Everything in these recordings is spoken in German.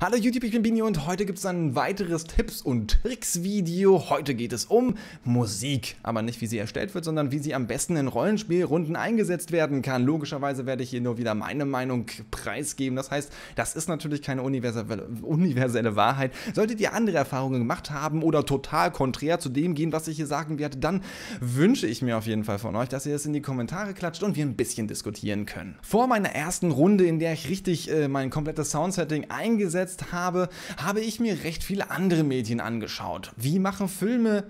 Hallo YouTube, ich bin Bini und heute gibt es ein weiteres Tipps- und Tricks-Video. Heute geht es um Musik, aber nicht wie sie erstellt wird, sondern wie sie am besten in Rollenspielrunden eingesetzt werden kann. Logischerweise werde ich hier nur wieder meine Meinung preisgeben. Das heißt, das ist natürlich keine universelle, universelle Wahrheit. Solltet ihr andere Erfahrungen gemacht haben oder total konträr zu dem gehen, was ich hier sagen werde, dann wünsche ich mir auf jeden Fall von euch, dass ihr es in die Kommentare klatscht und wir ein bisschen diskutieren können. Vor meiner ersten Runde, in der ich richtig äh, mein komplettes Soundsetting eingesetzt umgesetzt habe, habe ich mir recht viele andere Medien angeschaut. Wie machen Filme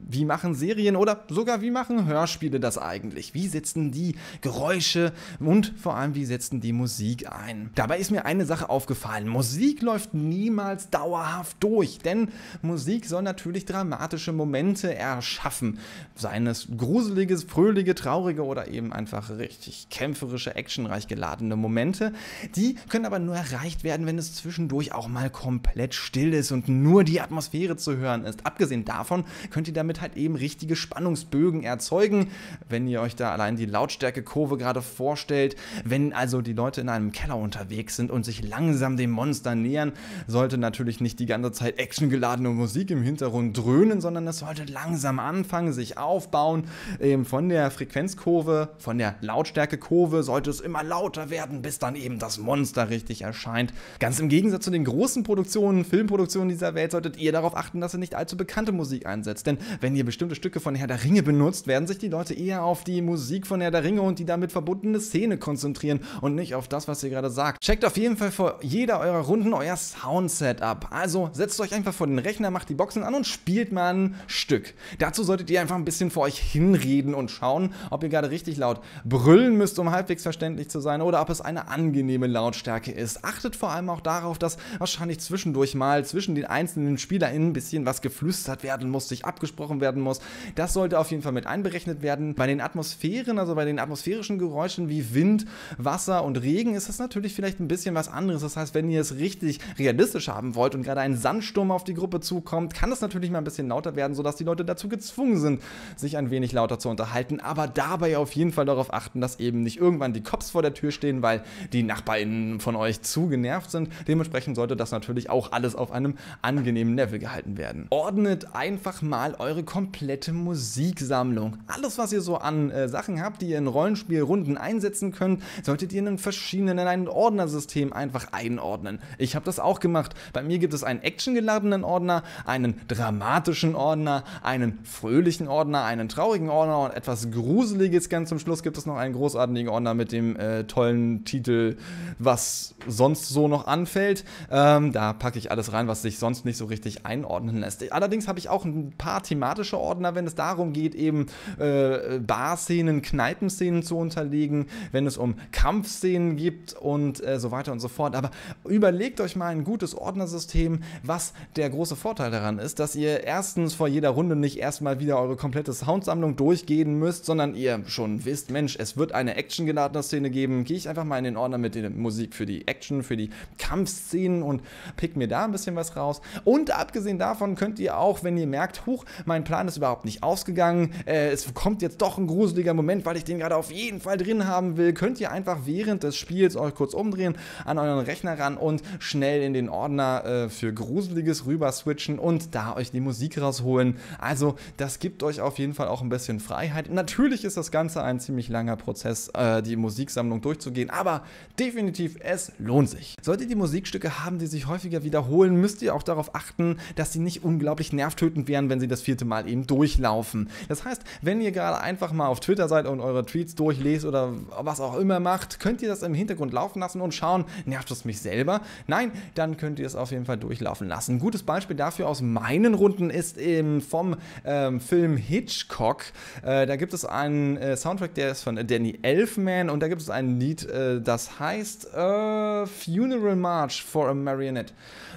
wie machen Serien oder sogar wie machen Hörspiele das eigentlich? Wie setzen die Geräusche und vor allem wie setzen die Musik ein? Dabei ist mir eine Sache aufgefallen. Musik läuft niemals dauerhaft durch, denn Musik soll natürlich dramatische Momente erschaffen. Seien es gruseliges, fröhliche, traurige oder eben einfach richtig kämpferische, actionreich geladene Momente. Die können aber nur erreicht werden, wenn es zwischendurch auch mal komplett still ist und nur die Atmosphäre zu hören ist. Abgesehen davon könnt ihr damit damit halt eben richtige Spannungsbögen erzeugen. Wenn ihr euch da allein die Lautstärkekurve gerade vorstellt, wenn also die Leute in einem Keller unterwegs sind und sich langsam dem Monster nähern, sollte natürlich nicht die ganze Zeit actiongeladene Musik im Hintergrund dröhnen, sondern es sollte langsam anfangen, sich aufbauen. Eben von der Frequenzkurve, von der Lautstärkekurve sollte es immer lauter werden, bis dann eben das Monster richtig erscheint. Ganz im Gegensatz zu den großen Produktionen, Filmproduktionen dieser Welt, solltet ihr darauf achten, dass ihr nicht allzu bekannte Musik einsetzt. Denn wenn ihr bestimmte Stücke von Herr der Ringe benutzt, werden sich die Leute eher auf die Musik von Herr der Ringe und die damit verbundene Szene konzentrieren und nicht auf das, was ihr gerade sagt. Checkt auf jeden Fall vor jeder eurer Runden euer Soundset ab. Also setzt euch einfach vor den Rechner, macht die Boxen an und spielt mal ein Stück. Dazu solltet ihr einfach ein bisschen vor euch hinreden und schauen, ob ihr gerade richtig laut brüllen müsst, um halbwegs verständlich zu sein oder ob es eine angenehme Lautstärke ist. Achtet vor allem auch darauf, dass wahrscheinlich zwischendurch mal zwischen den einzelnen SpielerInnen ein bisschen was geflüstert werden muss, sich abgesprochen gesprochen werden muss. Das sollte auf jeden Fall mit einberechnet werden. Bei den Atmosphären, also bei den atmosphärischen Geräuschen wie Wind, Wasser und Regen ist das natürlich vielleicht ein bisschen was anderes. Das heißt, wenn ihr es richtig realistisch haben wollt und gerade ein Sandsturm auf die Gruppe zukommt, kann es natürlich mal ein bisschen lauter werden, sodass die Leute dazu gezwungen sind, sich ein wenig lauter zu unterhalten. Aber dabei auf jeden Fall darauf achten, dass eben nicht irgendwann die Cops vor der Tür stehen, weil die Nachbarinnen von euch zu genervt sind. Dementsprechend sollte das natürlich auch alles auf einem angenehmen Level gehalten werden. Ordnet einfach mal eure eure komplette Musiksammlung. Alles, was ihr so an äh, Sachen habt, die ihr in Rollenspielrunden einsetzen könnt, solltet ihr in einen verschiedenen, in ein Ordnersystem einfach einordnen. Ich habe das auch gemacht. Bei mir gibt es einen actiongeladenen Ordner, einen dramatischen Ordner, einen fröhlichen Ordner, einen traurigen Ordner und etwas Gruseliges. Ganz zum Schluss gibt es noch einen großartigen Ordner mit dem äh, tollen Titel, was sonst so noch anfällt. Ähm, da packe ich alles rein, was sich sonst nicht so richtig einordnen lässt. Allerdings habe ich auch ein paar Thematiken thematische Ordner, wenn es darum geht, eben äh, Barszenen, Kneipenszenen zu unterlegen, wenn es um Kampfszenen gibt und äh, so weiter und so fort. Aber überlegt euch mal ein gutes Ordnersystem, was der große Vorteil daran ist, dass ihr erstens vor jeder Runde nicht erstmal wieder eure komplette Soundsammlung durchgehen müsst, sondern ihr schon wisst, Mensch, es wird eine actiongeladene Szene geben. Gehe ich einfach mal in den Ordner mit der Musik für die Action, für die Kampfszenen und pick mir da ein bisschen was raus. Und abgesehen davon könnt ihr auch, wenn ihr merkt, huch, mein mein Plan ist überhaupt nicht ausgegangen. Äh, es kommt jetzt doch ein gruseliger Moment, weil ich den gerade auf jeden Fall drin haben will. Könnt ihr einfach während des Spiels euch kurz umdrehen, an euren Rechner ran und schnell in den Ordner äh, für Gruseliges rüber switchen und da euch die Musik rausholen. Also, das gibt euch auf jeden Fall auch ein bisschen Freiheit. Natürlich ist das Ganze ein ziemlich langer Prozess, äh, die Musiksammlung durchzugehen, aber definitiv, es lohnt sich. Solltet ihr die Musikstücke haben, die sich häufiger wiederholen, müsst ihr auch darauf achten, dass sie nicht unglaublich nervtötend wären, wenn sie das vierte Mal eben durchlaufen. Das heißt, wenn ihr gerade einfach mal auf Twitter seid und eure Tweets durchlest oder was auch immer macht, könnt ihr das im Hintergrund laufen lassen und schauen, nervt es mich selber? Nein, dann könnt ihr es auf jeden Fall durchlaufen lassen. Ein gutes Beispiel dafür aus meinen Runden ist eben vom ähm, Film Hitchcock. Äh, da gibt es einen äh, Soundtrack, der ist von Danny Elfman und da gibt es ein Lied, äh, das heißt äh, Funeral March for a Marionette.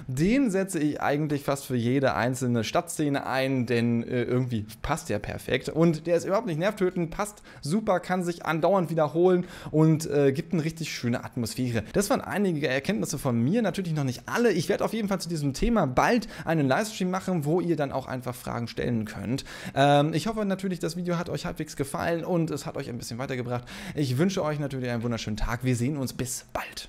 Den setze ich eigentlich fast für jede einzelne Stadtszene ein, denn äh, irgendwie passt der perfekt. Und der ist überhaupt nicht nervtötend, passt super, kann sich andauernd wiederholen und äh, gibt eine richtig schöne Atmosphäre. Das waren einige Erkenntnisse von mir, natürlich noch nicht alle. Ich werde auf jeden Fall zu diesem Thema bald einen Livestream machen, wo ihr dann auch einfach Fragen stellen könnt. Ähm, ich hoffe natürlich, das Video hat euch halbwegs gefallen und es hat euch ein bisschen weitergebracht. Ich wünsche euch natürlich einen wunderschönen Tag. Wir sehen uns bis bald.